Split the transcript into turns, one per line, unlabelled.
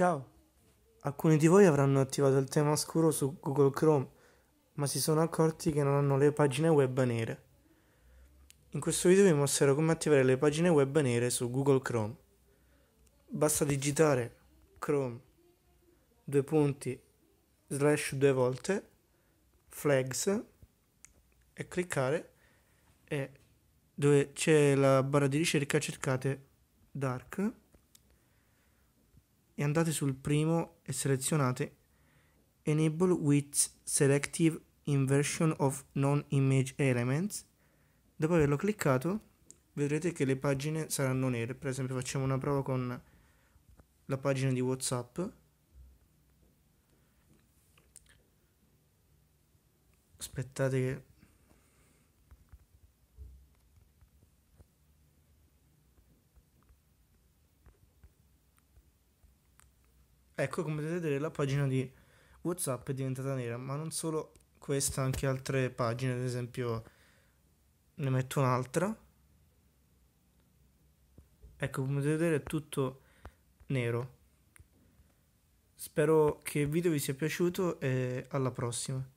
Ciao! Alcuni di voi avranno attivato il tema scuro su Google Chrome, ma si sono accorti che non hanno le pagine web nere. In questo video vi mostrerò come attivare le pagine web nere su Google Chrome. Basta digitare Chrome due punti slash due volte flags e cliccare e dove c'è la barra di ricerca cercate dark e andate sul primo e selezionate Enable with Selective Inversion of Non-Image Elements. Dopo averlo cliccato vedrete che le pagine saranno nere. Per esempio facciamo una prova con la pagina di Whatsapp. Aspettate che Ecco, come potete vedere, la pagina di WhatsApp è diventata nera, ma non solo questa, anche altre pagine, ad esempio ne metto un'altra. Ecco, come potete vedere è tutto nero. Spero che il video vi sia piaciuto e alla prossima.